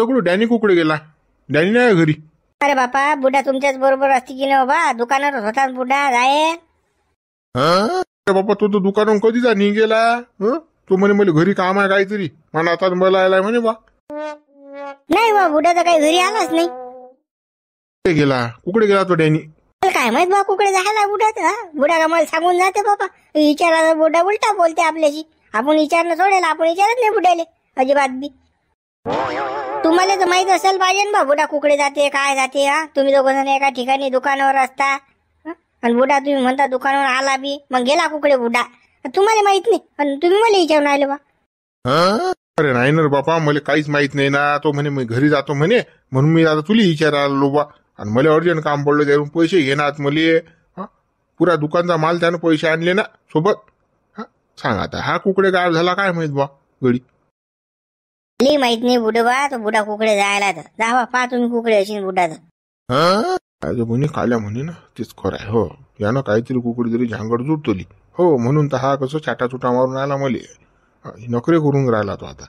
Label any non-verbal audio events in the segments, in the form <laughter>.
दगडू डॅनी कुकडे गेला डॅनी नाही घरी अरे बापा बुड्ढा तुमच्याच बरोबर असते की नाही बाबा दुकानात होता ना जाय हा अरे बापा तो तर कधी जा निघेला हं? तू म्हणे मला घरी काम आहे काहीतरी मला आता मला आलाय म्हणे बा नाही बा बुड्ढा तर काही घरी आलाच नाही गेला कुकडे गेला तो डॅनी काय माहित बा कुकडे जायला बुडा तर, का मला सांगून जाते बाबा विचारायला बुडा उलटा बोलते आपल्याशी आपण विचारणं सोडेल आपण विचारत नाही बुड्याले अजिबात बी तुम्हाला तर माहित असेल पाहिजे ना बुडा कुकडे जाते काय जाते हा तुम्ही एका ठिकाणी दुकानावर असता आणि बुडा तुम्ही म्हणता दुकानावर आला बी मग गेला कुकडे बुडा तुम्हाला माहित नाही आणि तुम्ही मला विचारून आले बा अरे नाही ना बापा मला काहीच माहित नाही ना तो म्हणे मी घरी जातो म्हणे म्हणून मी आता तुला विचार आलो बा आणि मला अर्जंट काम पडलं त्यावरून पैसे घेणार मले पुरा दुकानचा माल त्यानं पैसे आणले ना सोबत हा सांग आता हा कुकडे गायब झाला काय माहित बा घडी ली माहित नाही बुडबा तो बुडा कुकडे जायला तर जावा पा तुम्ही कुकडे असेल बुडा तर अरे म्हणे म्हणे ना तेच खरं आहे हो यानं काहीतरी कुकडी तरी झांगड जुटतोली हो म्हणून तर हा कसं चाटाचुटा मारून आला मले नोकरी करून राहिला तो आता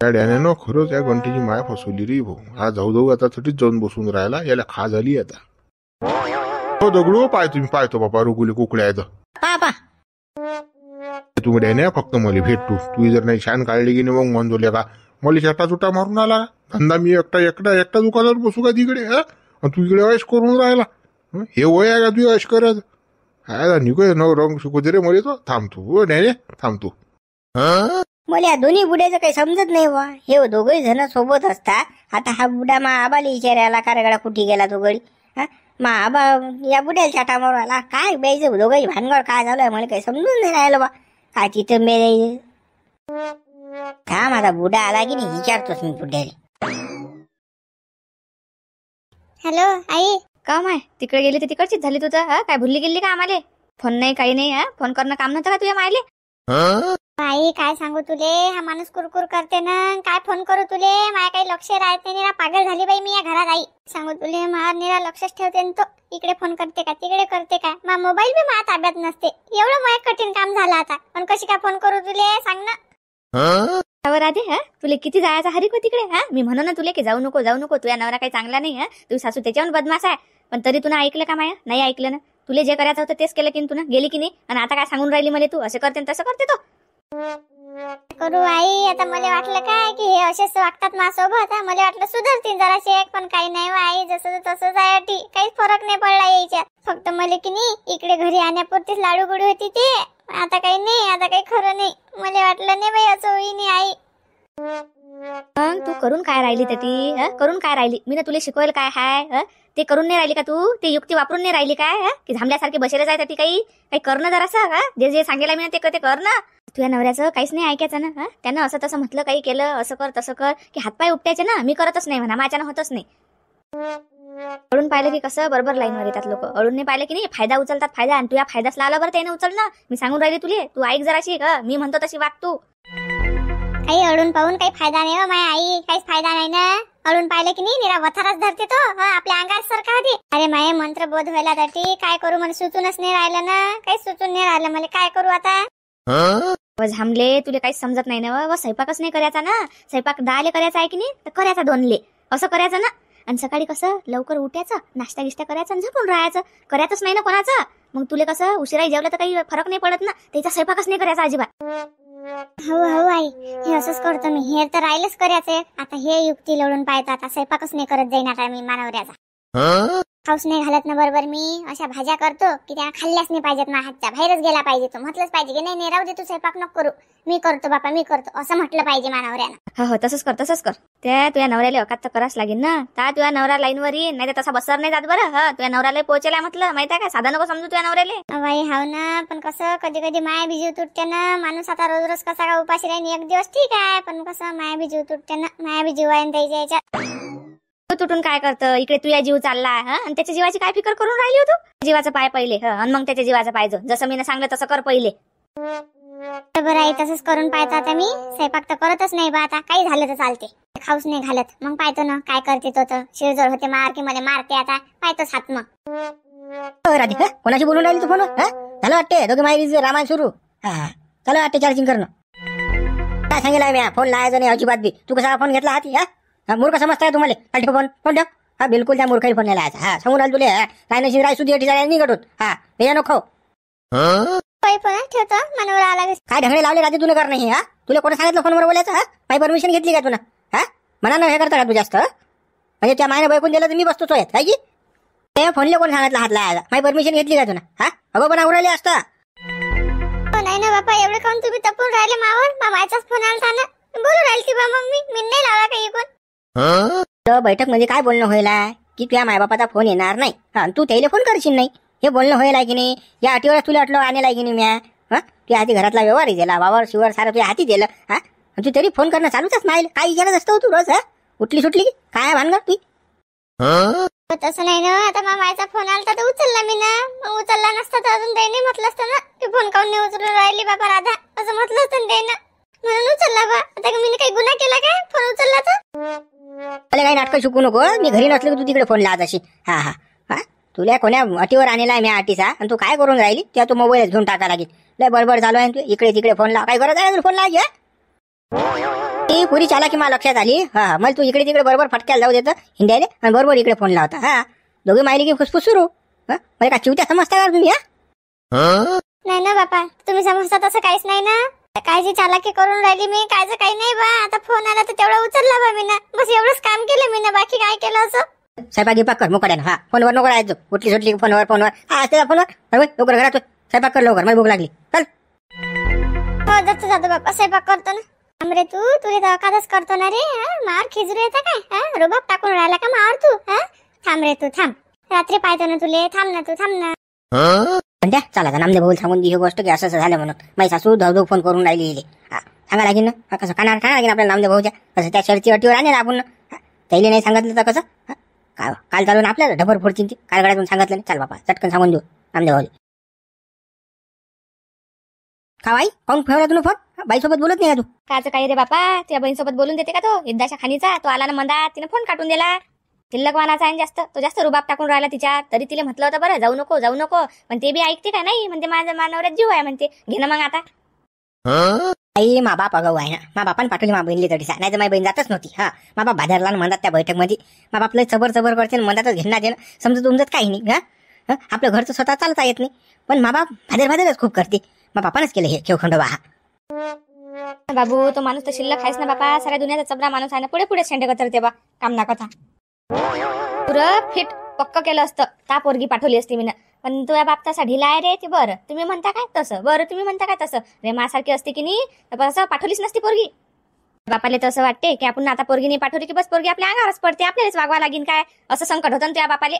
त्या डॅन्यानं खरंच या घंटेची माय फसवली रे भाऊ हा जाऊ जाऊ आता थटीच जाऊन बसून राहिला याला खा झाली आता हो दगडू पाय तुम्ही तो बाबा रुगुले कुकड्या आहेत तर. तू मड्या नाही फक्त मला भेटतोस तू जर नाही छान काढली की नाही मग म्हणतो का मला चटा चुटा मारून आला धंदा मी एकटा एकटा एकटा दुकानावर बसू का तिकडे हा तू इकडे वयस करून राहिला हे वय आहे का तू ऐश करायचं काय निघू न रंग दे रे मला तो थांबतो हो, नाही रे थांबतो मला दोन्ही बुड्याचं काही समजत नाही वा हे हो दोघे जण सोबत असतात आता हा बुडा मा आबाला विचारायला कारगडा कुठे गेला तो गडी मा आबा या बुड्याला चाटा मारू आला काय बायचं दोघे भानगड काय झालं मला काही समजून नाही राहिलं बा आजी तर मेरे थांब आता बुडा आला की नाही विचारतोस मी बुड्याला हॅलो आई का माय तिकडे गेली तर तिकडचीच झाली तुझं काय भुलली गेली का आम्हाला फोन नाही काही नाही फोन करणं काम नव्हतं का तुझ्या मायले बाई काय सांगू तुले हा माणूस कुरकुर करते ना काय फोन करू तुले माझ्या काही लक्ष राहते निरा पागल झाली बाई मी या घरात आई सांगू तुले मा निरा लक्षच ठेवते तो इकडे फोन करते का तिकडे करते का मा मोबाईल बी माझ्या ताब्यात नसते एवढं माझ्या कठीण काम झालं आता पण कशी काय फोन करू तुले सांग ना राधे हा तुले किती जायचा हरिक तिकडे हा मी म्हणू ना तुले की जाऊ नको जाऊ नको तुझ्या नवरा काही चांगला नाही हा तुझी सासू त्याच्यावर बदमाश आहे पण तरी तुला ऐकलं का माया नाही ऐकलं ना तुला जे करायचं होतं तेच केलं की तुला गेली की नाही आणि आता काय सांगून राहिली मला तू असं करते तसं करते तो करू आई आता मला वाटलं काय की हे असेच वागतात माझ्यासोबत मला वाटलं जराशी एक पण काही नाही आई जसं तसंच आहे काहीच फरक नाही पडला यायच्यात फक्त मला की नाही इकडे घरी आणण्यापुरतीच लाडू गुडू होती ते आता काही नाही आता काही खरं नाही मला वाटलं नाही बाई असं होई नाही आई तू करून काय राहिली ती करून काय राहिली मी ना तुला शिकवेल काय हाय ते करून नाही राहिली का तू ते युक्ती वापरून नाही राहिली काय की झांबल्यासारखे बसेल जाय ती काही काही करणं जरासा का जे जे सांगेल मी ना ते ते कर ना तुझ्या नवऱ्याचं काहीच नाही ऐकायचं ना त्यानं असं तसं म्हटलं काही केलं असं कर तसं कर की हातपाय उपटायचे ना मी करतच नाही म्हणा माझ्यानं होतच नाही अडून पाहिलं की कसं बरोबर लाईन येतात लोक अडून नाही पाहिलं की नाही फायदा उचलतात फायदा आणि तुझ्या फायदाच लावला बरं त्याने उचल ना मी सांगून राहिली तुले तू ऐक जराशी का मी म्हणतो तशी वाग तू आई अडून पाहून काही फायदा नाही हो आई काहीच फायदा नाही ना अडून पाहिले की नाही निरा वथारच धरते तो आपल्या अंगात सरका अरे माय मंत्र बोध व्हायला काय करू मला सुचूनच नाही राहिलं ना काही सुचून नाही राहिलं मला काय करू आता झांबले तुला काहीच समजत नाही ना व स्वयंपाकच नाही करायचा ना स्वयंपाक दहाले करायचा आहे की नाही तर करायचा दोनले असं करायचं ना आणि सकाळी कसं लवकर उठायचं नाश्ता गिश्ता करायचं आणि झोपून राहायचं करायचंच नाही ना कोणाचं मग तुला कसं उशिरा जेवलं तर काही फरक नाही पडत ना त्याचा स्वयंपाकच नाही करायचा अजिबात हो हो आई हे असंच करतो मी हे तर राहिलंच करायचंय आता हे युक्ती लढून पाहतो आता स्वयंपाकच नाही करत जाईन आता मी मानवऱ्याचा खाऊस नाही घालत ना बरोबर मी अशा भाज्या करतो की त्या खाल्ल्याच नाही पाहिजेत ना हातचा बाहेरच गेला पाहिजे तो म्हटलंच पाहिजे की नाही नाही राहू दे तू स्वयंपाक नको करू मी करतो बापा मी करतो असं म्हटलं पाहिजे मानवऱ्यानं हा हो, हो तसंच कर तसंच कर त्या तुझ्या नवऱ्याला अकात तर करावंच लागेल ना ता तुझ्या नवरा वर येईन नाही तर तसा बसर नाही जात बरं हा तुझ्या नवऱ्याला पोहोचला म्हटलं माहिती आहे का साधा नको समजू तुझ्या नवऱ्याला बाई हाव ना पण कसं कधी कधी माया बिजू तुटते ना माणूस आता रोज रोज कसा का उपाशी राहीन एक दिवस ठीक आहे पण कसं माया बिजू तुटते ना माया बिजू वाईन द्यायच्या तुटून काय करतं इकडे तुझ्या जीव चालला आणि त्याच्या जीवाची काय फिकर करून राहिली हो तू जीवाचं पाय पहिले आणि मग त्याच्या जीवाचं पाहिजे जसं मी सांगलं तसं कर पहिले बरं आई तसंच करून पाहतो आता मी स्वयंपाक तर करतच नाही बा आता काही झालं तर चालते खाऊच नाही घालत मग पाहतो ना काय करते तो तर शिरजोर होते मार मध्ये मारते आता पाहतोच हात मग का हो, कोणाशी बोलून राहिली तू फोन झालं वाटते दोघे माहिती रामायण सुरू झालं वाटते चार्जिंग करणं काय सांगितलं मी फोन लावायचा नाही अजिबात बी तू कसा फोन घेतला हाती हा हा मूर्ख समजताय तुम्हाला पाठी फोन फोन ठेव हा बिलकुल त्या मूर्खाही फोन यायला हा सांगून आलो तुले काय नशी राय सुधी डिझाईन निघत होत हा हे नको ठेवतो मनावर आला काय ढगळे लावले राजे तुला कर नाही हा तुला कोणी सांगितलं फोनवर बोलायचं हा काही परमिशन घेतली का तुला हा मनानं हे करता का तू जास्त म्हणजे त्या मायने बैकून दिलं तर मी बसतो आहे काय की ते फोनले कोण सांगितलं हात आज माय परमिशन घेतली का तुला हा अगो पण आवडले असता हो, नाही ना बापा एवढं काम तुम्ही तपून राहिले मावर मामाचाच फोन आला बोलू राहिली ती बा मम्मी मी नाही लावला काही कोण बैठक म्हणजे काय बोलणं होईल की तुझ्या मायबापाचा फोन येणार नाही तू त्याला फोन करशील नाही हे बोलणं होईल की नाही या अटीवर तुला अटलो आणेला की नाही म्या घरातला व्यवहार दिला वावर शिवर सारा तुझ्या हाती दिलं हा तू तरी फोन करणं चालूच नाही काय विचारत असतो तू रोज हा उठली सुटली काय भान तू तसं नाही ना आता मामाचा फोन आला तर उचलला मी ना उचलला नसता तर अजून त्याने म्हटलं असतं ना फोन काऊन उचलून राहिली बाबा राधा असं म्हटलं असतं त्याने म्हणून उचलला बा आता मी काही गुन्हा केला काय फोन उचलला तर अरे काही नाटकं शिकू नको मी घरी नसले की तू तिकडे फोन लाज अशी हा हा हा तुला कोण्या अटीवर आणलेला आहे मी आटीचा आणि तू काय करून राहिली त्या तू मोबाईल घेऊन टाका लागेल लय बडबड चालू आहे तू इकडे तिकडे फोन लाव काय गरज आहे फोन लाव ती पुरी चाला की मला लक्षात आली हा हा मला तू इकडे तिकडे बरोबर फटक्याला जाऊ देतं हिंद्याने आणि बरोबर इकडे फोन लावता हा दोघी माहिली की फुसफुस सुरू हा मला का चिवत्या समजता का तुम्ही हा नाही ना बापा तुम्ही समजता तसं काहीच नाही ना काय चालाकी करून राहिली मी कायच काही नाही बा आता फोन आला तर तेवढा उचलला बा मी ना बस एवढंच काम केलं मी ना बाकी काय केलं असं साहेबा गिपा कर मोकड्यानं हा फोनवर नको राहायचो उठली सुटली फोनवर फोनवर हा असते फोनवर लवकर घरात साहेबा कर लवकर मला भूक लागली चल हो जातो जातो बाप्पा स्वयंपाक करतो ना अमरे तू तुला दवाखानाच करतो ना रे मार खिजरे येतं काय रुबाब टाकून राहिला का मार तू थांब रे तू थांब रात्री पाहतो ना तुले थांब ना तू थांब ना पण द्या चला नामदेव भाऊ सांगून ही गोष्ट की असं असं झालं म्हणून माझी सासू धावधव फोन करून राहिली सांगा लागेल ना कसं कानार काय लागेल आपल्या नामदेव भाऊच्या कसं त्या शर्टची अटीवर आणेल आपण त्याला नाही सांगितलं तर कसं काल चालून आपल्याला डबर फोडची ती कालगडातून सांगितलं चल बापा चटकन सांगून देऊ नामदेव भाऊ का बाई पाहून ठेवला तुला फोन बाईसोबत बोलत नाही तू काच काय रे बापा त्या सोबत बोलून देते का तो युद्धाच्या खानीचा तो आला ना मंदा तिने फोन काटून दिला वानाचा आहे जास्त तो जास्त रुबाब टाकून राहिला तिच्या तरी तिला म्हटलं होतं बरं जाऊ नको जाऊ नको पण ते बी ऐकते का नाही म्हणते माझ्या मानवरात जीव आहे म्हणते घेणं मग आता आई मा बाप अगाऊ आहे ना मा बापान पाठवली मा बहिणली तरी नाही तर माझी बहीण जातच नव्हती हा मा बाप म्हणतात त्या मध्ये मा बापला चबर चबर करते म्हणतातच घेणार देणं समजा तुमचं काही नाही हा आपलं घर तर स्वतः चालता येत नाही पण मा बाप भाजर भाजरच खूप करते मा बापानच केलं हे खेळखंड बाबू तो माणूस तर शिल्लक आहेस ना बाबा साऱ्या दुनियाचा चबरा माणूस आहे ना पुढे पुढे शेंडे करते बा काम नका पुरा फिट पक्क केलं असतं का पोरगी पाठवली असती मी पण पण तुझ्या बाप तसा लाय रे ते बरं तुम्ही म्हणता काय तसं बरं तुम्ही म्हणता काय तसं रे मासारखी असते की नाही तर पाठवलीच नसती पोरगी बापाला तसं वाटते की आपण आता पोरगी पाठवली की बस पोरगी आपल्या अंगावरच पडते आपल्यालाच वागवा लागेल काय असं संकट होतं त्या बापाले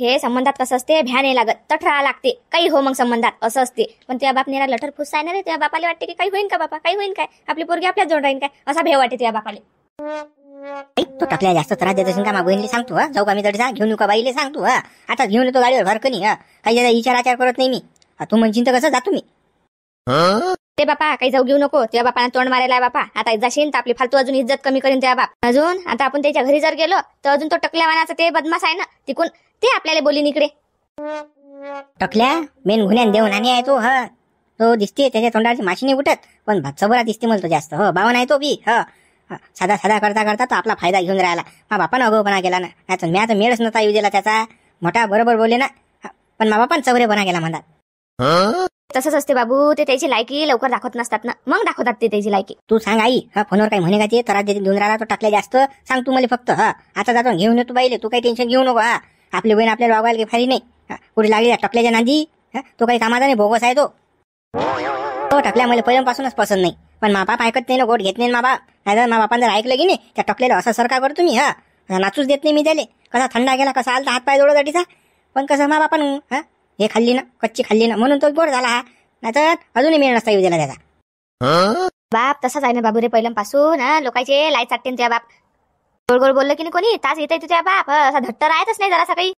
हे संबंधात कसं असते नाही लागत तठरा लागते काही हो मग संबंधात असं असते पण त्या बाप नेला लठर फुसाय ना रे त्या बापाला वाटते की काही होईन का बापा काही होईन काय आपली पोरगी आपल्या जोड राहीन काय असा भेव वाटते त्या बापाला तो टाकल्या जास्त त्रास देत असेल का मा सांगतो हा जाऊ का मी दडसा घेऊन का बाईले सांगतो हा आता घेऊन येतो गाडीवर नाही हा काही विचार आचार करत नाही मी तू म्हणशील तर कसं जातो मी ते बापा काही जाऊ घेऊ नको त्या बापाला तोंड मारायला बापा आता जाशील तर आपली फालतू अजून इज्जत कमी करेन त्या बाप अजून आता आपण त्याच्या घरी जर गेलो तर अजून तो टकल्या वानाचा ते बदमाश आहे ना तिकून ते आपल्याला बोली निकडे टकल्या मेन गुन्ह्यान देऊन आणि आहे तो हा तो दिसते त्याच्या तोंडाची माशी नाही उठत पण बरा दिसते म्हणतो जास्त हो बावन आहे तो बी हा साधा साधा करता करता तो आपला फायदा घेऊन राहिला मा बापानं अगोपणा केला ना नाही म्या तर मेळच नव्हता येऊ त्याचा मोठा बरोबर बोलले ना पण मा बापान बना गेला म्हणतात तसंच असते बाबू ते त्याची लायकी लवकर दाखवत नसतात ना मग दाखवतात ते त्याची लायकी तू सांग आई हा फोनवर काही म्हणे का ते तर घेऊन राहिला तो टाकले जास्त सांग तू मला फक्त हा आता जातो घेऊन येतो बाईले तू काही टेन्शन घेऊ नको हा आपली बहीण आपल्याला वागवायला काही फायली नाही कुठे लागली टाकल्याच्या नांदी तो काही कामाचा नाही भोगस आहे तो टाकल्या मला पहिल्यापासूनच पसंत नाही पण मापा ऐकत नाही ना गोड घेत नाही ना माबा नाही तर मापा जर ऐकलं की नाही त्या टकलेलं असं सर का करतो तुम्ही हा नाचूच देत नाही मी त्याले कसा थंडा गेला कसा आलता पाय जोडोसाठीचा पण कसं पण हा हे खाल्ली ना कच्ची खाल्ली ना म्हणून तो गोड झाला हा नाही तर अजूनही मिळ नसता येऊ दिला त्याचा बाप तसाच आहे ना बाबू रे पहिल्यापासून लोकांचे लाईट चाटते त्या बाप गोड गोड बोललं की नाही कोणी तास येत तुझ्या बाप असा धट्ट राहतच नाही जरा सकाळी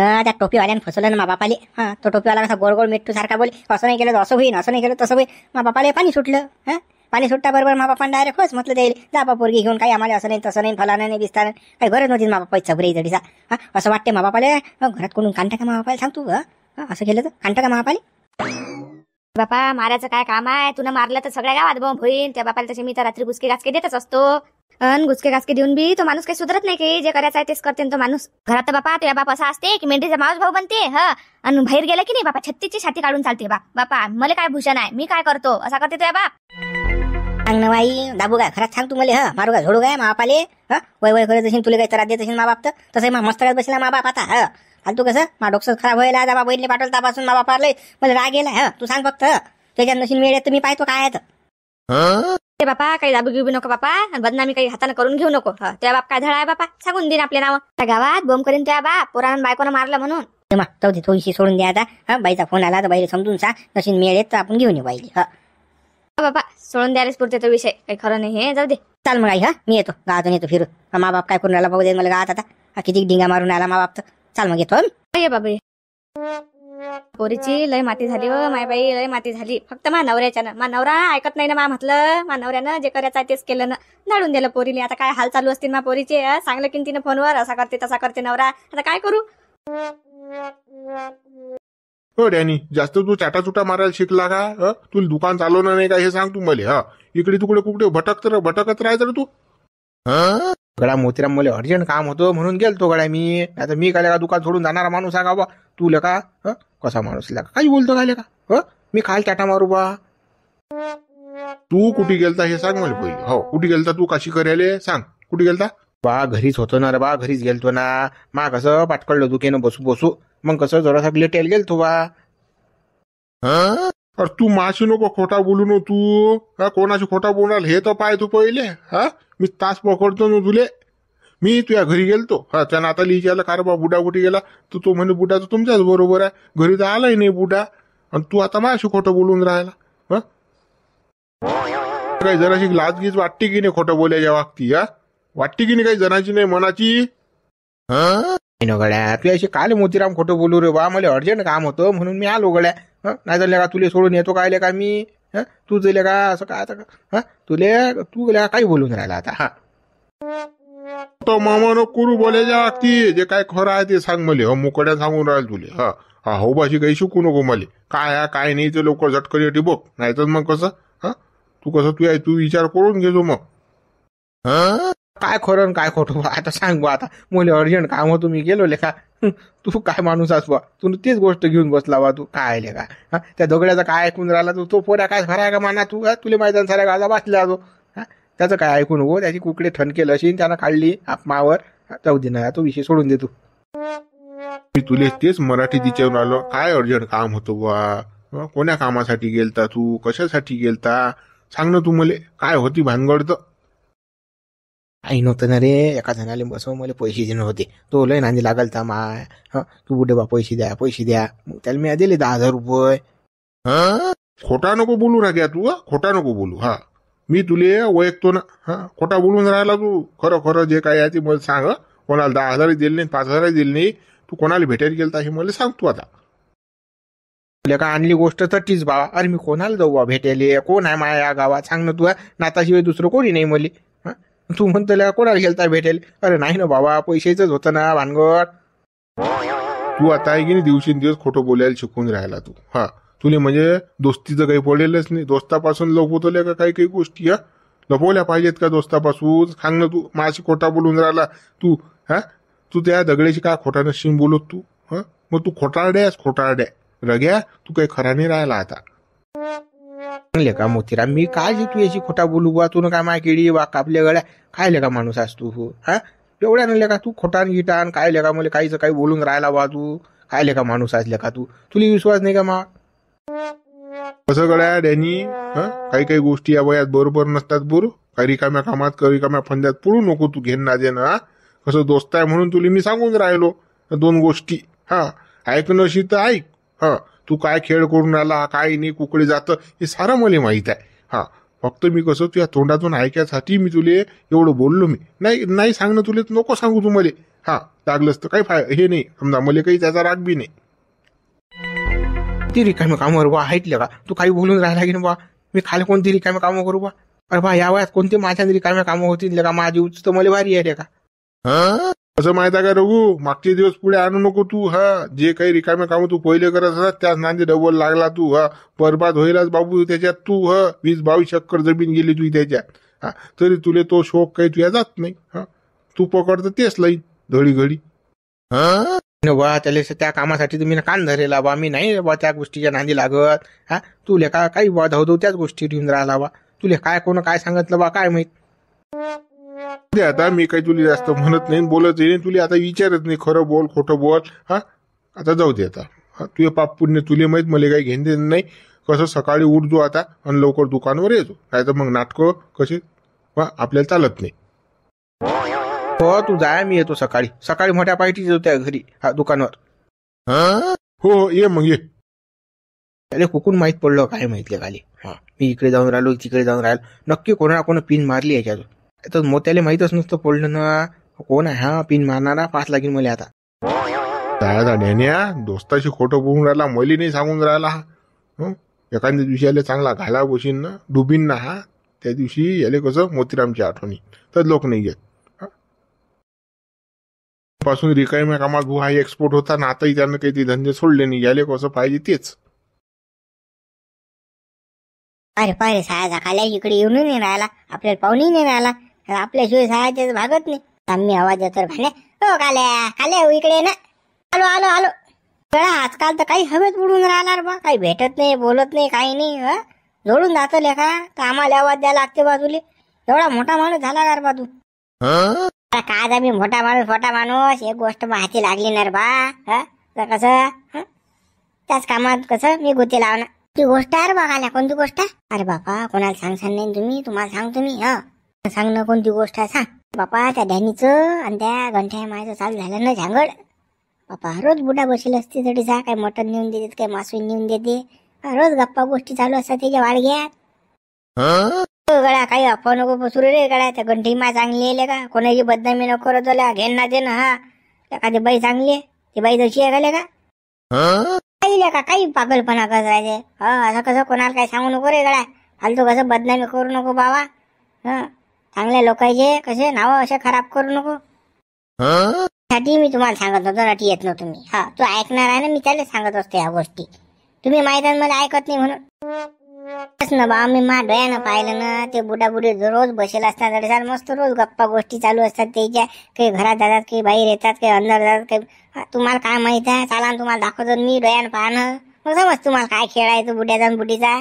हा त्या टोपीवाल्यानं फसवलं ना मा बापाले हां तो टोपीवाला कसा गोड गोळ मिट्टू सारखा बोल असं नाही केलं असं होईल असं नाही केलं तसं होईल मा बापाला पाणी सुटलं हां पाणी सुट्टा बरोबर मा बापाने डायरेक्ट होच म्हटलं जाईल जा बापा पोरगी घेऊन काही आम्हाला असं नाही तसं नाही फलाना नाही बिस्ताना काही गरज नव्हती मा बापा चबरे इतडीचा असं वाटते मा बापाले घरात कोणून कांटा का मा बापाला सांगतो असं केलं तर कांटा का मा बापाले बापा मारायचं काय काम आहे तुला मारलं तर सगळ्या गावात बॉम्ब होईल त्या बापाला तसे मी तर रात्री बुसके गाचके देतच असतो अन गुसके घासके देऊन बी तो माणूस काही सुधरत नाही की जे करायचं आहे तेच करते तो माणूस घरात बापा तुझ्या बापा असा असते की मेंढीचा माऊस भाऊ बनते ह आणि बाहेर गेला की नाही बापा छत्तीची छाती काढून चालते बाप बापा मला काय भूषण आहे मी काय करतो असा करते तुझ्या बाप अंगणवाई दाबू काय घरात सांग तू मला हा मारू काय झोडू काय मापाले हा वय वय करत असेल तुला काही त्रास देत असेल मा बाप तर तसं मा मस्त करत बसेल मा बाप आता ह तू कसं मा डोक्स खराब व्हायला दाबा बहिणीने पाठवलं तापासून मा बापाला मला राग गेला ह तू सांग फक्त त्याच्यात नशीन वेळ येत मी पाहतो काय ते बापा काही दाबू गिबू नको बापा आणि बदनामी काही हाताने करून घेऊ नको त्या बाप काय धडा आहे बापा सांगून देईन आपल्या नाव त्या गावात बोम करीन त्या बाप पोरान बायकोनं मारलं म्हणून हे जाऊ दे थोडीशी सोडून द्या आता बाईचा फोन आला तर बाईला समजून सांग नशीन मिळेल तर आपण घेऊन येऊ बाईले हा हो बापा सोडून द्यायलाच पुरते तो विषय काही खरं नाही हे जाऊ दे चाल मग आई हा मी येतो गावातून येतो फिरून मा बाप काय करून राहिला बघू दे मला गावात आता किती डिंगा मारून आला मा बाप तर चाल मग येतो हं? बाबा पोरीची लय माती झाली व मायबाई लय माती झाली फक्त मा नवऱ्याच्यानं मा नवरा ऐकत नाही ना मा म्हटलं मा नवऱ्यानं जे करायचं तेच केलं ना नाडून दिलं पोरीने आता काय हाल चालू असतील मा पोरीचे सांगलं की तिने फोनवर असा करते तसा करते नवरा आता काय करू हो डॅनी जास्त तू चाटा चुटा मारायला शिकला का तू तुला दुकान चालवणार नाही का हे सांग तू मले हा इकडे तिकडे कुकडे भटकत भटकत राहायचं तू हा गळा मोतीराम मला अर्जंट काम होतं म्हणून गेलतो गळ्या मी आता मी काय का दुकान सोडून जाणारा माणूस आहे का बा तू लका कसा माणूस लका काही बोलतो काय लका मी खाल टाटा मारू बा तू कुठे गेलता हे सांग मला पहिले हो कुठे गेलता तू काशी करेले सांग कुठे गेलता बा घरीच होतो ना रे बा घरीच गेलतो ना मा कसं पाटकळलं दुखेनं बसू बसू मग कसं जरासा लेटेल गेलतो बा हा अरे तू माशी नको खोटा बोलू नो तू हा कोणाशी खोटा बोलणार हे तर पाय तू पहिले हा मी तास पकडतो न तुले मी तुझ्या घरी गेलतो हा त्या आता लिहिला का रे बा बुडा कुठे गेला तर तो म्हणे बुडा तुमच्याच बरोबर आहे घरी तर आलाय नाही बुडा आणि तू आता माझ्याशी खोटं बोलून राहिला हा काही जराशी लाजगीज वाटते की नाही खोटं बोलायच्या वागती हा वाटते की नाही काही जणाची नाही मनाची हा गड्या तुझ्याशी काल मोतीराम खोटं बोलू रे बा मला अर्जंट काम होतं म्हणून मी आलो गड्या नाही झाले का तुले सोडून येतो काय का मी तू जे का असं काय आता हा तुले तू गेल्या काही बोलून राहिला आता हा तो मामानं कुरू बोले जे काय खरं आहे ते सांग मले हो मुकड्या सांगून राहिल तुले हा हा हो बाशी काही शिकू नको मले काय हा काय नाही ते लवकर झटकन येते बघ नाहीतर मग कसं हा तू कसं तू तू विचार करून घेतो मग हा काय खरं काय खोटं <laughs> आता सांग बा आता मुले अर्जंट काम होतो मी गेलो लेखा तू काय माणूस अस बा तू तीच गोष्ट घेऊन बसला बा तू काय लेखा हा त्या दगड्याचा काय ऐकून राहिला तू तो पोऱ्या काय भराय का माना तू तुले मैदान साऱ्या गाजा बसला तो त्याचं काय ऐकून हो त्याची कुकडे ठणकेल अशी त्यानं काढली आपमावर जाऊ दे ना तो विषय सोडून दे तू मी तुले तेच मराठी तिच्यावर आलो काय अर्जंट काम होतो बा कोण्या कामासाठी गेलता तू कशासाठी गेलता सांग ना तू मले काय होती भानगड तर आई नव्हतं ना रे एका जणाले बसव मला पैसे देणं होते तो लय नांदी लागल तर माय हा तू कुठे बा पैसे द्या पैसे द्या मग त्याला मी दिले दहा हजार रुपये हा खोटा नको बोलू ना घ्या तू खोटा नको बोलू हा मी तुले ओळखतो ना हा खोटा बोलून राहिला तू खरं खरं जे काय आहे ते मला सांग कोणाला दहा हजार दिले नाही पाच हजार दिले नाही तू कोणाला भेटायला गेलता हे मला सांग तू आता का आणली गोष्ट तर तीच बाबा अरे मी कोणाला जाऊ बा कोण आहे माया गावात सांग ना तू नाताशिवाय दुसरं कोणी नाही मला तू म्हणतल्या कोणाला गेलता भेटेल अरे नाही ना बाबा पैसेच होतं ना भानगड तू आता आहे की नाही दिवसेंदिवस खोटं बोलायला शिकून राहिला तू हा तुले म्हणजे दोस्तीचं काही पडलेलंच नाही दोस्तापासून लपवतोल्या का काही काही गोष्टी हा लपवल्या पाहिजेत का दोस्तापासून सांग ना तू माझी खोटा बोलून राहिला तू हा तू त्या दगड्याशी का खोटा नशीन बोलत तू हा मग तू खोटारड्यास खोटारड्या रग्या तू काही खरा नाही राहिला आता म्हणले का मोतीराम मी काय तू याची खोटा बोलू बा हो? तू काय केडी वा कापल्या गळ्या काय का माणूस असतो तू हा एवढ्या नाही का तू खोटान गिटान काय लेखा मला काहीच काही बोलून राहिला बा तू काय का माणूस असले का तू तुला विश्वास नाही का मा कसं गड्या डॅनी काही काही गोष्टी या वयात बरोबर नसतात बोर काही रिकाम्या कामात काही रिकाम्या फंद्यात पुढू नको तू देण ना कसं दोस्त आहे म्हणून तुला मी सांगून राहिलो दोन गोष्टी हा ऐकणं तर ऐक हा तू काय खेळ करून आला काय नाही कुकडे जातं हे सारं मला माहीत आहे हां फक्त मी कसं तुझ्या तोंडातून ऐकायसाठी मी तुले एवढं बोललो मी नाही नाही सांगणं तुले नको सांगू तू मला हां लागलंच तर काही फाय हे नाही समजा मला काही त्याचा राग बी नाही ती रिकाम्या करू बा ऐकले का तू काही बोलून राहिला की ना बा मी खाली कोणती रिकाम्या कामं करू बा अरे बा या वयात कोणते माझ्या रिकाम्या कामं होतील का माझी उच्च तर मला भारी आहे का असं माहित आहे का रघू मागचे दिवस पुढे आणू नको तू हा जे काही रिकामे काम तू पहिले करत असतात त्याच नांदे डबल लागला तू हा बरबाद होईलच बाबू त्याच्यात तू ह वीस बावीस चक्कर जमीन गेली तू त्याच्यात हा तरी तुले तो शोक काही तुझ्या जात नाही हा तू पकडत तेच लाईन घडी घडी हा बा त्याला त्या कामासाठी तुम्ही कान धरेला बा मी नाही बा त्या गोष्टीच्या नांदी लागत हा तुले काय काही बा होतो त्याच गोष्टी ठेवून राहिला बा तुले काय कोण काय सांगितलं बा काय माहित दे आता मी काही तुला जास्त म्हणत नाही बोलत नाही तुला आता विचारत नाही खरं बोल खोटं बोल हा आता जाऊ दे आता तुझे पाप पुण्य तुले माहीत मला काही देणं नाही कसं सकाळी जो आता आणि लवकर दुकानवर येतो काय तर मग नाटकं कसे आपल्याला चालत नाही हो तू जाय मी येतो सकाळी सकाळी मोठ्या येतो त्या घरी हा दुकानावर हो हो ये मग ये अरे कुकून माहीत पडलं काय माहितले खाली हा मी इकडे जाऊन राहिलो तिकडे जाऊन राहिलो नक्की कोणाला कोण पिन मारली याच्यातून तर मोत्याला माहीतच नसतं पडलं ना कोण आहे हा पिन मारणारा पाच लागेल मला आता दादा नेण्या दोस्ताशी खोटं बोलून राहिला मैली नाही सांगून राहिला हा एखाद्या दिवशी याला चांगला घाला बोशीन ना डुबीन ना हा त्या दिवशी याले कसं मोतीरामची आठवणी तर लोक नाही येत पासून रिकाम कामात भू हा एक्सपोर्ट होता ना आताही त्यानं काही ते धंदे सोडले नाही याले कसं पाहिजे तेच अरे पाहिजे साया झाकाल्या इकडे येऊनही नाही राहिला आपल्याला पाहुणी नाही राहिला आपल्याशिवाय सहाय्याचे भागत नाही आम्ही आवाज येतो भाने हो काल्या काल्या हो, इकडे ना आलो आलो आलो कळा आजकाल तर काही हवेत बुडून राहणार बा काही भेटत नाही बोलत नाही काही नाही हा जोडून जातो लेखा तर आम्हाला आवाज द्या लागते बाजूले एवढा मोठा माणूस झाला गार बा तू काय आम्ही मोठा माणूस मोठा माणूस एक गोष्ट माहिती लागली ना बा हा कस त्याच कामात कसं मी गुती लावणार ती गोष्ट आहे बा काल्या कोणती गोष्ट अरे बापा कोणाला सांगशाल नाही तुम्ही तुम्हाला सांगतो मी हा सांग ना कोणती गोष्ट आहे सांग बापा त्या ध्यानीचं आणि त्या घंट्या मायचं चालू झालं ना झांगड बापा रोज बुडा बसेल असते तरी जा काय मटण नेऊन देते काय मासून नेऊन देते रोज गप्पा गोष्टी चालू असतात त्याच्या वाडग्यात हो, गळा काही अफवा नको बसू रे गळा त्या घंटी माय चांगली येईल का कोणाची बदनामी नको करत झाल्या घेण ना दे ना हा एखादी बाई चांगली आहे ती बाई जशी आहे का काही का काही पागलपणा करत राहते हा असं कसं कोणाला काही सांगू नको रे गळा फालतू कसं बदनामी करू नको बाबा हा चांगल्या लोकांचे कसे नाव असे खराब करू नको साठी मी तुम्हाला सांगत होतो रटी येत नव्हतो मी हा तू ऐकणार आहे ना मी त्याला सांगत असतो या गोष्टी तुम्ही मैदानमध्ये ऐकत नाही म्हणून ना मी मा डोळ्यानं पाहिलं ना ते बुडाबुडी रोज बसेल असतात अडसाल मस्त रोज गप्पा गोष्टी चालू असतात त्याच्या काही घरात जातात काही बाहेर येतात काही अंदर जातात काही तुम्हाला काय माहित आहे चालान तुम्हाला दाखवतो मी डोळ्यानं पाहणं मग समज तुम्हाला काय खेळायचं जाऊन बुडीचा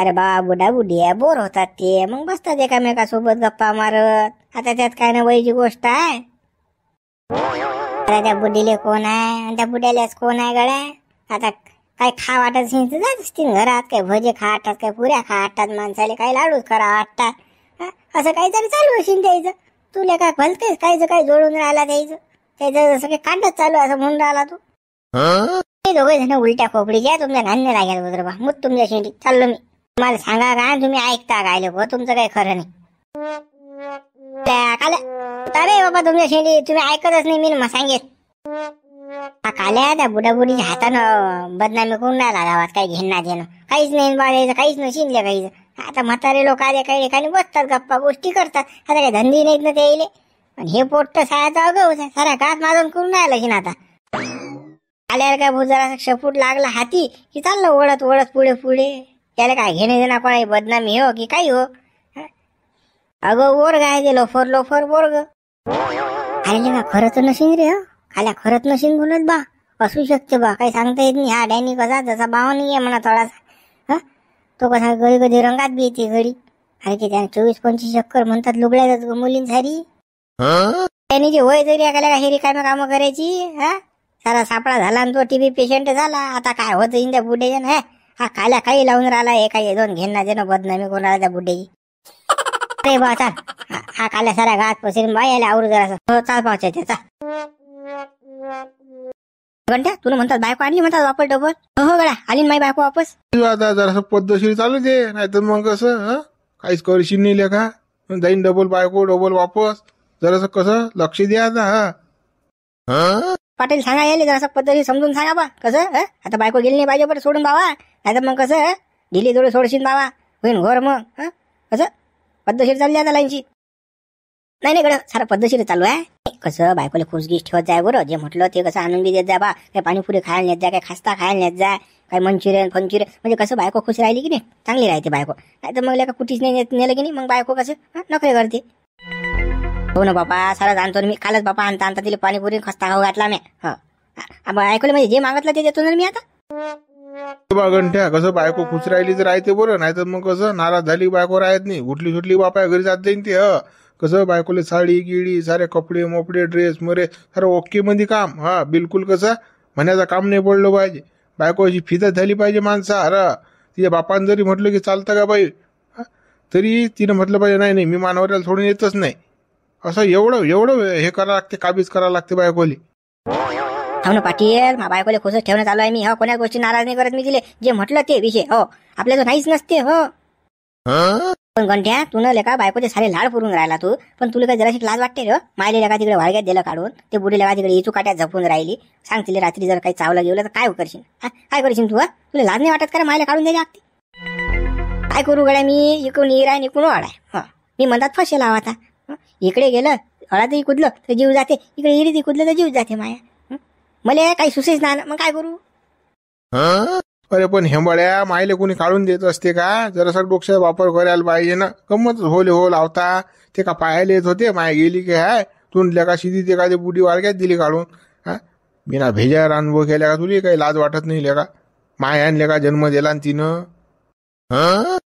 अरे बा बुडा बुडिया बोर होतात ते मग बसतात एकामेकासोबत गप्पा मारत आता त्यात काय ना वयची गोष्ट आहे त्या बुडीले कोण आहे आणि त्या बुड्यालाच कोण आहे गड्या आता काय खा वाटत जात असतील घरात काय भजे खा काय पुऱ्या खा वाटतात माणसाले काय लाडूच करा वाटतात असं काहीतरी चालू असेल द्यायचं तुला काय काय काहीच काय जोडून राहिला द्यायचं त्याचं जसं काही कांडत चालू असं म्हणून राहिला तू दोघे जण उलट्या खोपडी घ्या तुमच्या धान्य लागेल बुद्रबा मग तुमच्या शेंडी चाललो मी मला सांगा का तुम्ही ऐकता काय लोक तुमचं काही खरं नाही अरे बाबा तुमच्या शेंडी तुम्ही ऐकतच नाही मी सांगेत काल्या त्या बुडाबुडीच्या हातानं बदनामी करून राहिला गावात काही घेणं देणं काहीच नाही बाळायचं काहीच नाही शिनले काहीच आता म्हातारे लोक आले काही काही बसतात गप्पा गोष्टी करतात आता काही धंदे नाहीत ना ते पण हे पोट तर सायाचं अगं सारा घात मारून करून राहिला शिन आता आल्यावर काय भुजारा शपूट लागला हाती की चाललं ओढत ओढत पुढे पुढे त्याला काय घेणे देणार कोणाची बदनामी हो की काही हो अगं ओर गाय ते लोफर लोफर बोर ग अरे बा खरंच नशीन रे हो खाल्या खरंच नशीन बोलत बा असू शकते बा काही सांगता येत नाही हा डॅनी कसा जसा भाव नाही आहे म्हणा थोडासा हा तो कसा कधी कधी रंगात बी येते घरी अरे की त्याने चोवीस पंचवीस चक्कर म्हणतात मुलीं मुलींसारी त्यांनी जे वय जरी एखाद्या काही रिकामी कामं करायची हा सारा सापळा झाला आणि तो टीबी पेशंट झाला आता काय होत इंद्या बुढे हा हा काल्या काही लावून राहिला हे काही दोन घेणं देणं बदनामी कोण त्या बुड्डेची रे बा हा- हा सारा घात पसरून बा याला आवरू जरा हो, चाल पावच्या त्याचा घंट्या तुला म्हणतात बायको आणली म्हणतात वापस डबल हो हो आली माही बायको वापस जरा आता जरासं पद्धतशीर चालू दे नाही तर मग कसं काहीच करशील नाही लेखा जाईन डबल बायको डबल वापस जरासं कसं लक्ष द्या आता हा पाटील सांगा यायले जरा पद्धती समजून सांगा बा कसं आता बायको गेली नाही पाहिजे बरं सोडून बावा नाही तर मग कसं ढिली जोडी सोडशील बावा होईन घर मग हं? कसं पद्धतशीर चालली आता लाईनची नाही नाही कडं सारा पद्धतशीर चालू आहे कसं बायकोला खुशगीस ठेवत जाय बरं जे म्हटलं ते कसं आनंदी देत जा बा काही पाणीपुरी खायला नेत जा काही खास्ता खायला नेत जा काही मंचुरियन फंचुरियन म्हणजे कसं बायको खुश राहिली की नाही चांगली राहते बायको नाही तर मग लेका कुठेच नाही नेलं की नाही मग बायको कसं नोकरी करते हो ना बापा सारा जाणतो मी कालच बापा आणता आणता तिला पाणीपुरी खस्ता खाऊ घातला मी हो. ऐकलं म्हणजे जे मागितलं ते देतो ना मी आता गंठ्या कसं बायको खुश राहिली तर राहते बरं नाही तर मग कसं नाराज झाली बायको राहत नाही उठली सुटली बापा घरी जात जाईन ते कसं बायकोले साडी गिडी सारे कपडे मोपडे ड्रेस मरे सारे ओके मध्ये काम हा बिलकुल कसं म्हणायचं काम नाही पडलं पाहिजे बायको अशी झाली पाहिजे माणसा हर तिच्या बापान जरी म्हटलं की चालतं का बाई तरी तिनं म्हटलं पाहिजे नाही नाही मी मानवऱ्याला सोडून येतच नाही असं एवढं एवढं हे करावं लागते काबीज करावं लागते बायकोली पाटील मा बायकोले खुश ठेवण्यात आलो आहे मी हो कोणा गोष्टी नाराज नाही करत मी दिले जे म्हटलं ते विषय हो आपल्या जो नाहीच नसते हो पण गंठ्या तू न लेका बायकोचे सारे लाड पुरून राहिला तू पण तुला काय जराशी लाज वाटते रे मायले लेका तिकडे वाळग्यात दिलं काढून ते बुढी लेका तिकडे इचू काट्यात झपून राहिली सांग रात्री जर काही चावलं गेलं तर काय करशील काय करशील तू तुला लाज नाही वाटत का मायले काढून द्यायला लागते काय करू गड्या मी इकून इराय आणि वाढाय मी म्हणतात फसेल लावा आता इकडे गेलं हळातही कुदलं तर जीव जाते इकडे हिरीतही कुदलं तर जीव जाते माया मला काही सुसेज ना मग काय करू अरे पण हेंबाड्या मायले कोणी काढून देत असते का सर डोक्याचा वापर करायला पाहिजे ना गमत होले हो लावता ते का पाहायला येत होते माय गेली की हाय तू का शिदी ते का ते बुडी वारक्यात दिली काढून हा बिना भेजा अनुभव केल्या का तुला काही लाज वाटत नाही लेका आणले का जन्म दिला तिनं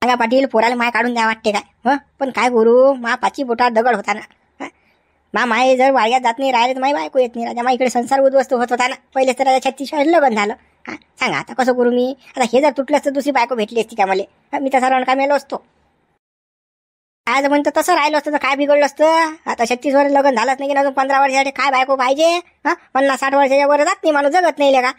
सांगा पाटील पोराला माय काढून द्या वाटते काय ह पण काय करू मा पाची बोटा दगड होता ना मा माय जर वाळ्यात जात नाही राहिले तर माय बायको येत नाही राजा मा इकडे संसार उद्वस्त होत होता ना पहिले तर राजा छत्तीस लग्न झालं हां सांगा आता कसं करू मी आता हे जर तुटलं असतं दुसरी बायको भेटली असती का मला मी तसा रणका मेलो असतो आज म्हणतो तसं राहिलो असतं तर काय बिघडलं असतं आता छत्तीस वर्ष लग्न झालंच नाही की अजून पंधरा वर्षासाठी काय बायको पाहिजे हां पन्नास साठ वर्षाच्या वर जात नाही माणूस जगत नाही का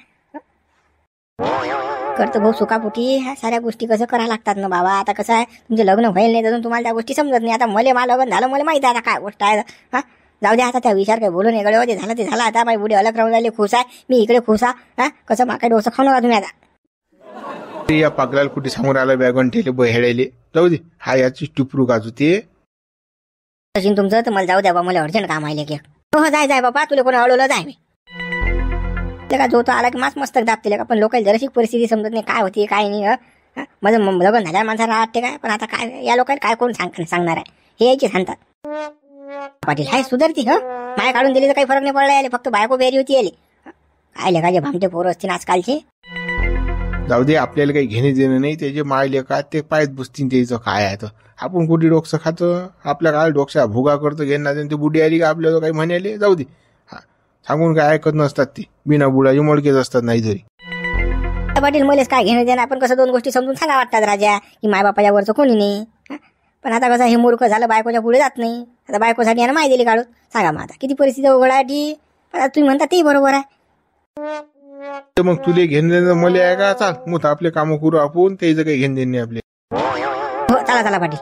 करतो भाऊ सुखापुटी ह्या साऱ्या गोष्टी कसं करा लागतात ना बाबा आता कसं आहे तुमचं लग्न होईल नाही तर तुम्हाला त्या गोष्टी समजत नाही आता मले मला लग्न झालं मला माहिती आहे आता काय गोष्ट आहे हा जाऊ द्या आता त्या विचार काय बोलून इकडे होते झालं ते झालं आता माझी बुढी अलग राहून राहिली खुश आहे मी इकडे खुश आहे हा कसं माका डोसं खाऊ नका तुम्ही आता या पागलाला कुठे समोर आलं बॅगन ठेले बहेडायले जाऊ दे हा याची टिपरू गाजू ते सचिन तुमचं तर मला जाऊ द्या बा मला अर्जंट काम आहे की हो जाय जाय बाबा तुला कोणी अडवलं जाय मी का जो तो आला की मास मस्तक दाबतील का पण लोक जराशी परिस्थिती समजत नाही काय होती काय नाही माझं लग्न झाल्या माणसाला वाटते काय पण आता काय या लोकांना काय कोण सांग सांगणार आहे हे यायचे सांगतात पाटील हाय सुधारती ह माया काढून दिली तर काही फरक नाही पडला याले फक्त बायको बेरी होती आली काय लेखा जे भामटे पोरं असतील आजकालचे जाऊ दे आपल्याला काही घेणे देणं नाही त्याचे जे माय लेखा ते पायत बसतील त्याचं काय आहे तर आपण कुठे डोकसं खातो आपल्या काय डोकसा भुगा करतो घेणार ते बुडी आली का आपल्याला काही म्हणाले जाऊ दे सांगून काय ऐकत नसतात ते बिना बुडाची मोडकेच असतात नाही तरी आता पाटील मलेच काय घेणं देणं आपण कसं दोन गोष्टी समजून सांगा वाटतात राजा की मायबापाच्या वरचं कोणी नाही पण आता कसं हे मूर्ख झालं बायकोच्या पुढे जात नाही आता बायकोसाठी यानं माय दिली काढून सांगा मग आता किती परिस्थिती अवघड पण तुम्ही म्हणता ते बरोबर आहे तर मग तुले घेणं देणं मले आहे का चाल मग आपले काम करू आपण त्याचं काही घेणं देण नाही आपले हो चला चला पाटील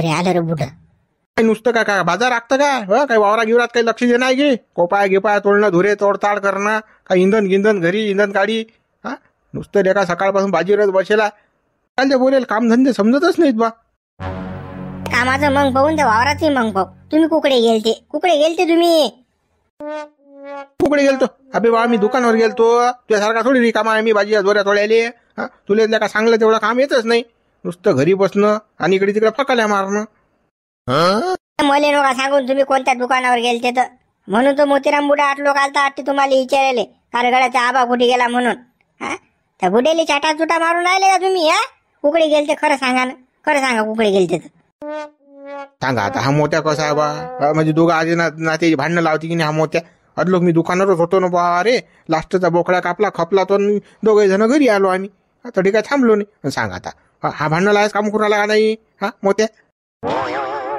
अरे आलं रे बुढा काही नुसतं काय का बाजार राखतं का काय काही वावरा गिवरात काही लक्ष देणार आहे की कोपाय गिपाय तोडणं धुरे तोडताड करणं काही इंधन गिंधन घरी इंधन गाडी हा नुसतं लेका सकाळपासून बाजीवरच बसेला काल ते बोलेल कामधंदे समजतच नाहीत बा कामाचं मग पाहून त्या वावरात मग पाहू तुम्ही कुकडे गेलते कुकडे गेलते तुम्ही कुकडे गेलतो अबे बाबा मी दुकानावर गेलतो तुझ्यासारखा थोडी रिकाम आहे मी भाजी जोऱ्या तोड्याले हा तुला का सांगलं तेवढं काम येतच नाही नुसतं घरी बसणं आणि इकडे तिकडे फकाल्या मारणं मले नका सांगून तुम्ही कोणत्या दुकानावर गेलते तर म्हणून तो मोतीराम बुडा आठ लोक आलता आठ तुम्हाला विचारले कारगडाचा आबा कुठे गेला म्हणून हा त्या बुडेली चाटा चुटा मारून राहिले का तुम्ही हा कुकडे गेलते खरं सांगा ना खरं सांगा कुकडे गेलते तर सांगा आता हा मोत्या कसा आहे बा म्हणजे दोघं आधी ना नाते भांडणं लावते की नाही हा मोत्या अरे मी दुकानावरच होतो ना बा अरे लास्टचा बोकडा कापला खपला तो दोघे जण घरी आलो आम्ही आता ठीक आहे थांबलो नाही सांगा आता हा भांडणं लावायचं काम करू आला नाही हा मोत्या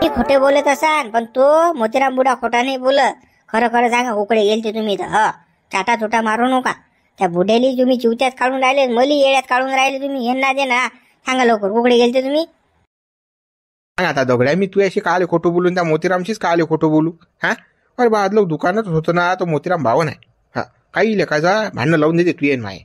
मी खोटे बोलत असाल पण तो मोतीराम बुडा खोटा नाही बोल खरं खरं सांगा उकडे येईल ते तुम्ही तर चाटा चुटा मारू नका त्या बुड्याली तुम्ही चिवत्यात काढून राहिले मली येळ्यात काढून राहिले तुम्ही यांना दे ना सांगा लवकर उकडे गेलते तुम्ही आता दगड्या मी तुझ्याशी काले खोटं बोलून त्या मोतीरामशीच काले खोटं बोलू हा अरे बाद लोक दुकानात होतो ना तो मोतीराम भावन आहे हा काही जा भांडणं लावून देते तू ये माय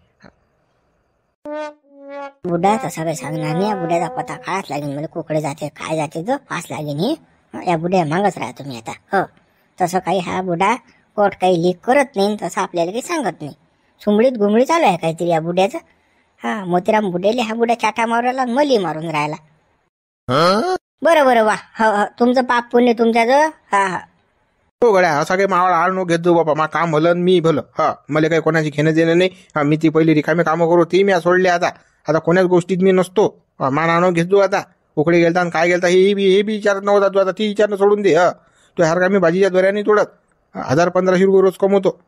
बुड्याचा सगळे सांगणार नाही या बुड्याचा पता काळाच लागेल मला कुकडे जाते काय जाते तो फास लागेल हे या बुड्या मागच राहा तुम्ही आता हो तसं काही हा बुडा कोट काही लीक करत नाही तसं आपल्याला काही सांगत नाही सुंबळीत गुंबळी चालू आहे काहीतरी या बुड्याचं हा मोतीराम बुडेले हा बुडा चाटा मारला मली मारून राहिला बरं बरं वा हो, हो तुमचं पाप पुण्य तुमच्याजवळ हा हा हो गड्या असा काही नो बाबा मा काम भलं मी भलं हा मला काही कोणाची घेणं देणं नाही हा मी ती पहिली रिकामी कामं करू ती मी सोडली आता आता कोण्याच गोष्टीत मी नसतो मान आणून घेतो आता उकडे गेलता आणि काय गेलता हे बी हे बी विचारत नव्हता तू आता ती विचारणं सोडून दे तू तो मी भाजीच्या दोऱ्याने तोडत हजार पंधराशे रुपये रोज कमवतो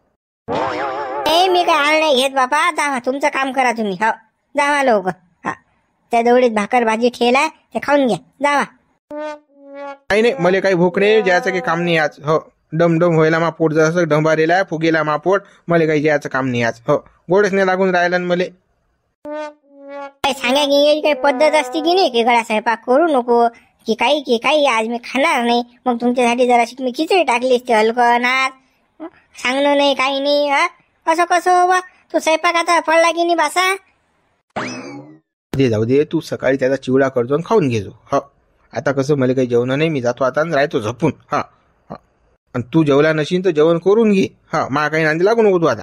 ए मी काय आण नाही घेत बाबा जावा तुमचं काम करा तुम्ही हो जावा लोक त्या दौडीत भाकर भाजी ठेला ते खाऊन घ्या जावा काही नाही मला काही भोकणे ज्याचं काही काम नाही आज हो डम डम व्हायला मा पोट जसं डंबारेला फुगेला मा पोट मला काही जायचं काम नाही आज हो गोडच नाही लागून राहिला मला काय सांगा की काही पद्धत असते की नाही की गळा स्वयंपाक करू नको की काही की काही आज मी खाणार नाही मग तुमच्यासाठी जराशी मी खिचडी टाकली असते हलकं आज सांगणं नाही काही नाही हा असं कसं बा तू स्वयंपाक आता पडला की नाही बासा दे जाऊ दे तू सकाळी त्याचा चिवडा करतो आणि खाऊन घेजो हा आता कसं मला काही जेवण नाही मी जातो आता राहतो झपून हा आणि तू जेवला नशीन तर जेवण करून घे हा मा काही नांदी लागू नको तू आता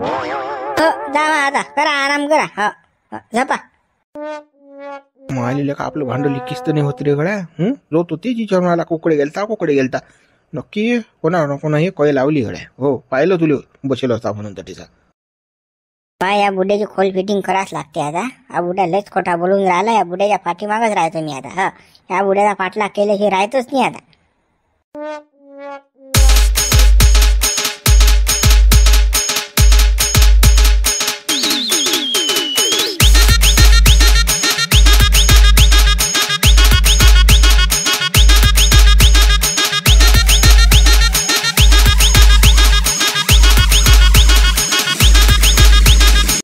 हो, जावा आता करा आराम करा हा झापा का आपलं भांडवली किस्त नाही होत रे गड्या हं जो तो जी विचारून आला कोकडे गेलता कोकडे गेलता नक्की कोणा ना कोणा हे कोय लावली गड्या हो पाहिलं तुले बसेल होता म्हणून तर तिचा पाय या बुड्याची खोल फिटिंग कराच लागते आता हा बुड्या लयच खोटा बोलून राहिला या बुड्याच्या पाठीमागच राहतो मी आता हा या बुड्याचा पाठलाग केलं हे राहतोच नाही आता